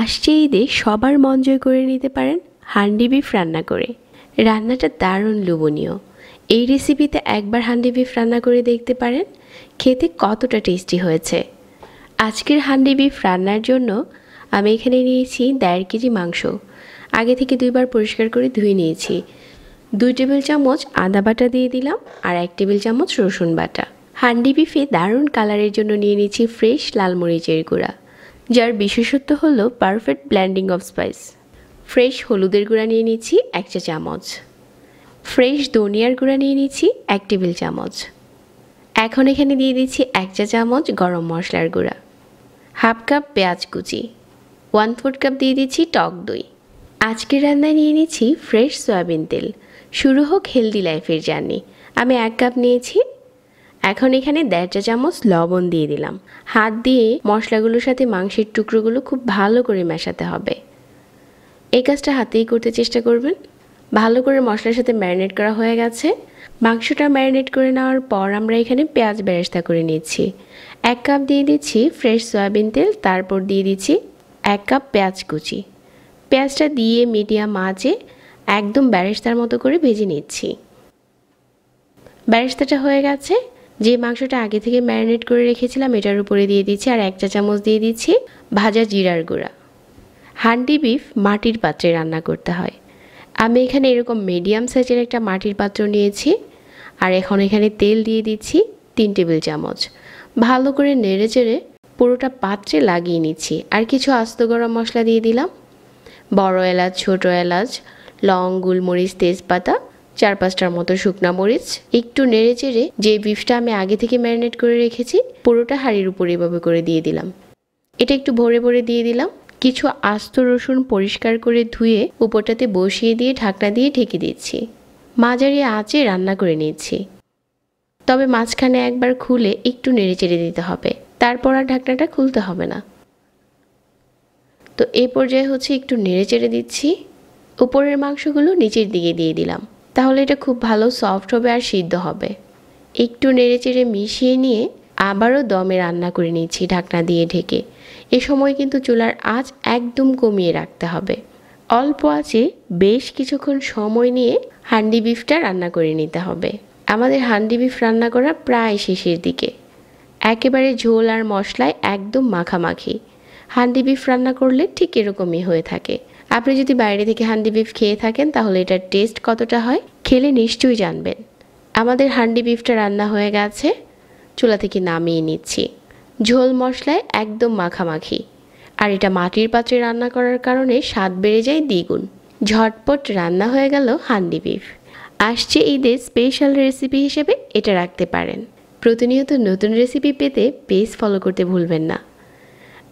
আসছে ঈদে সবার মন জয় করে নিতে পারেন হান্ডি বিফ রান্না করে রান্নাটা দারুণ লোভনীয় এই রেসিপিতে একবার হান্ডি বিফ রান্না করে দেখতে পারেন খেতে কতটা টেস্টি হয়েছে আজকের হান্ডি বিফ রান্নার জন্য আমি এখানে নিয়েছি দেড় কেজি মাংস আগে থেকে দুইবার পরিষ্কার করে ধুয়ে নিয়েছি দুই টেবিল চামচ আদা বাটা দিয়ে দিলাম আর এক টেবিল চামচ রসুন বাটা হান্ডি বিফে দারুণ কালারের জন্য নিয়ে নিয়েছি ফ্রেশ লাল মরিচের গুঁড়া যার বিশেষত্ব হল perfect blending of spice fresh হলুদের গুঁড়া নিয়ে নিচ্ছি এক চা চামচ ফ্রেশ ধনিয়ার গুঁড়া নিয়ে নিচ্ছি এক টেবিল চামচ এখন এখানে দিয়ে দিচ্ছি এক চা চামচ গরম মশলার গুঁড়া হাফ কাপ পেঁয়াজ কুচি ওয়ান ফোর্থ কাপ দিয়ে দিচ্ছি টক দই আজকের রান্নায় নিয়ে নিচ্ছি ফ্রেশ সয়াবিন তেল শুরু হোক হেলদি লাইফের জার্নি আমি এক কাপ নিয়েছি এখন এখানে দেড় চামচ লবণ দিয়ে দিলাম হাত দিয়ে মশলাগুলোর সাথে মাংসের টুকরোগুলো খুব ভালো করে মেশাতে হবে এই কাজটা হাতেই করতে চেষ্টা করবেন ভালো করে মশলার সাথে ম্যারিনেট করা হয়ে গেছে মাংসটা ম্যারিনেট করে নেওয়ার পর আমরা এখানে পেঁয়াজ ব্যারেস্তা করে নিচ্ছি এক কাপ দিয়ে দিচ্ছি ফ্রেশ সয়াবিন তেল তারপর দিয়ে দিচ্ছি এক কাপ পেঁয়াজ কুচি পেঁয়াজটা দিয়ে মিডিয়াম মাঝে একদম ব্যারেস্তার মতো করে ভেজে নিচ্ছি ব্যারেস্তাটা হয়ে গেছে যে মাংসটা আগে থেকে ম্যারিনেট করে রেখেছিলাম এটার উপরে দিয়ে দিচ্ছি আর এক চা চামচ দিয়ে দিচ্ছি ভাজা জিরার গুঁড়া হান্ডি বিফ মাটির পাত্রে রান্না করতে হয় আমি এখানে এরকম মিডিয়াম সাইজের একটা মাটির পাত্র নিয়েছি আর এখন এখানে তেল দিয়ে দিচ্ছি তিন টেবিল চামচ ভালো করে নেড়ে চেড়ে পুরোটা পাত্রে লাগিয়ে নিচ্ছি আর কিছু আস্ত গরম মশলা দিয়ে দিলাম বড় এলাচ ছোট এলাচ লং গুলমরিচ তেজপাতা চার পাঁচটার মতো শুকনো মরিচ একটু নেড়ে চেড়ে যে বিফটা আমি আগে থেকে ম্যারিনেট করে রেখেছি পুরোটা হাঁড়ির উপর এভাবে করে দিয়ে দিলাম এটা একটু ভরে ভরে দিয়ে দিলাম কিছু আস্ত রসুন পরিষ্কার করে ধুয়ে উপরটাতে বসিয়ে দিয়ে ঢাকনা দিয়ে ঢেকে দিচ্ছি মাঝারি আঁচে রান্না করে নিচ্ছি তবে মাঝখানে একবার খুলে একটু নেড়ে চেড়ে দিতে হবে তারপর আর ঢাকনাটা খুলতে হবে না তো এ পর্যায়ে হচ্ছে একটু নেড়ে চেড়ে দিচ্ছি উপরের মাংসগুলো নিচের দিকে দিয়ে দিলাম তাহলে এটা খুব ভালো সফট হবে আর সিদ্ধ হবে একটু নেড়ে চেড়ে মিশিয়ে নিয়ে আবারও দমে রান্না করে নিচ্ছি ঢাকনা দিয়ে ঢেকে এ সময় কিন্তু চুলার আঁচ একদম কমিয়ে রাখতে হবে অল্প আঁচে বেশ কিছুক্ষণ সময় নিয়ে হান্ডি বিফটা রান্না করে নিতে হবে আমাদের হান্ডি বিফ রান্না করা প্রায় শেষের দিকে একেবারে ঝোল আর মশলায় একদম মাখামাখি হান্ডি বিফ রান্না করলে ঠিক এরকমই হয়ে থাকে আপনি যদি বাইরে থেকে হান্ডি বিফ খেয়ে থাকেন তাহলে এটার টেস্ট কতটা হয় খেলে নিশ্চয়ই জানবেন আমাদের হান্ডি বিফটা রান্না হয়ে গেছে চুলা থেকে নামিয়ে নিচ্ছি ঝোল মশলায় একদম মাখামাখি আর এটা মাটির পাত্রে রান্না করার কারণে স্বাদ বেড়ে যায় দ্বিগুণ ঝটপট রান্না হয়ে গেল হান্ডি বিফ আসছে ঈদের স্পেশাল রেসিপি হিসেবে এটা রাখতে পারেন প্রতিনিয়ত নতুন রেসিপি পেতে পেজ ফলো করতে ভুলবেন না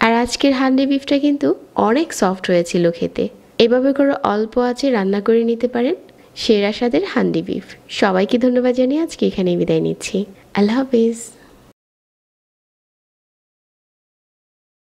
আর আজকের হান্ডি বিফটা কিন্তু অনেক সফট হয়েছিল খেতে এভাবে করে অল্প আছে রান্না করে নিতে পারেন সেরা স্বাদের হান্ডি বিফ সবাইকে ধন্যবাদ জানিয়ে আজকে এখানেই বিদায় নিচ্ছি আল্লাহ হাফিজ